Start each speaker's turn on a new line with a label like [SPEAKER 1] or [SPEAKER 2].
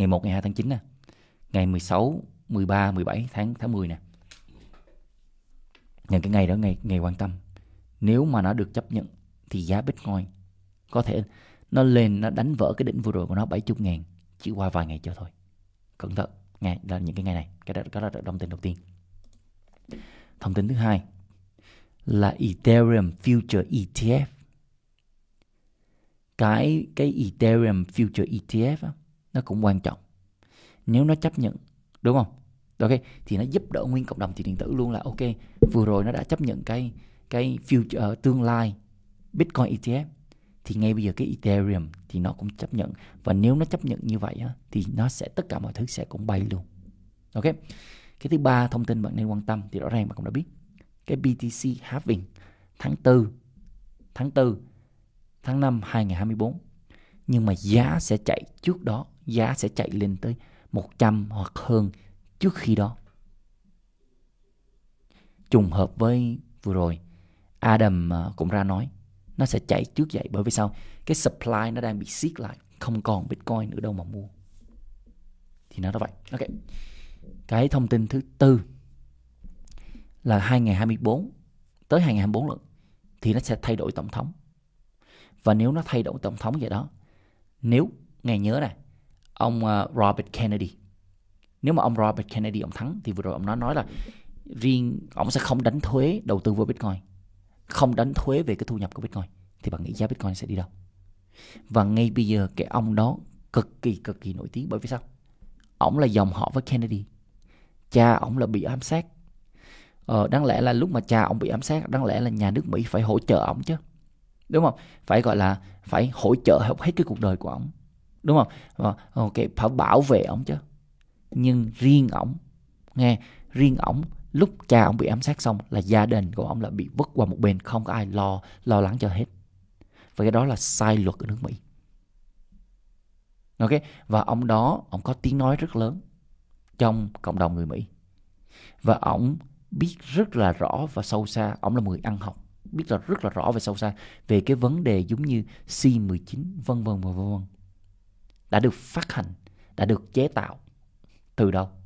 [SPEAKER 1] ngày 1 ngày 2 tháng 9 nè ngày 16 13 17 tháng tháng 10 nè những cái ngày đó ngày ngày quan tâm nếu mà nó được chấp nhận thì giá Bitcoin có thể nó lên nó đánh vỡ cái đỉnh vừa rồi của nó 70 ngàn chỉ qua vài ngày cho thôi cẩn thận ngày là những cái ngày này cái đó, cái đó là thông tin đầu tiên thông tin thứ hai là Ethereum Future ETF cái cái Ethereum Future ETF á, nó cũng quan trọng nếu nó chấp nhận đúng không ok thì nó giúp đỡ nguyên cộng đồng thị điện tử luôn là ok vừa rồi nó đã chấp nhận cái cái future ờ, tương lai bitcoin etf thì ngay bây giờ cái ethereum thì nó cũng chấp nhận và nếu nó chấp nhận như vậy á, thì nó sẽ tất cả mọi thứ sẽ cũng bay luôn ok cái thứ ba thông tin bạn nên quan tâm thì rõ ràng bạn cũng đã biết cái BTC halving tháng 4 tháng 4 tháng 5 2024 nhưng mà giá sẽ chạy trước đó giá sẽ chạy lên tới 100 hoặc hơn trước khi đó. Trùng hợp với vừa rồi, Adam à, cũng ra nói nó sẽ chạy trước vậy bởi vì sao? Cái supply nó đang bị siết lại, không còn Bitcoin nữa đâu mà mua. Thì nó đó vậy. Ok. Cái thông tin thứ tư là 2024 tới 2024 lận thì nó sẽ thay đổi tổng thống. Và nếu nó thay đổi tổng thống vậy đó, nếu ngày nhớ này, ông ờ, Robert Kennedy nếu mà ông Robert Kennedy ông thắng thì vừa rồi ông nói nói là riêng ông sẽ không đánh thuế đầu tư vào Bitcoin không đánh thuế về cái thu nhập của Bitcoin thì bạn nghĩ giá Bitcoin sẽ đi đâu và ngay bây giờ cái ông đó cực kỳ cực kỳ nổi tiếng bởi vì sao ông là dòng họ với Kennedy cha ông là bị ám sát ờ, đáng lẽ là lúc mà cha ông bị ám sát đáng lẽ là nhà nước Mỹ phải hỗ trợ ông chứ đúng không phải gọi là phải hỗ trợ hết cái cuộc đời của ông đúng không và ờ, ok ờ, phải bảo vệ ông chứ nhưng riêng ổng nghe riêng ổng lúc cha ổng bị ám sát xong là gia đình của ông là bị vứt qua một bên không có ai lo lo lắng cho hết và cái đó là sai luật ở nước mỹ ok và ông đó ông có tiếng nói rất lớn trong cộng đồng người mỹ và ổng biết rất là rõ và sâu xa ổng là người ăn học biết là rất là rõ và sâu xa về cái vấn đề giống như C19 vân vân và vân vân đã được phát hành đã được chế tạo từ đâu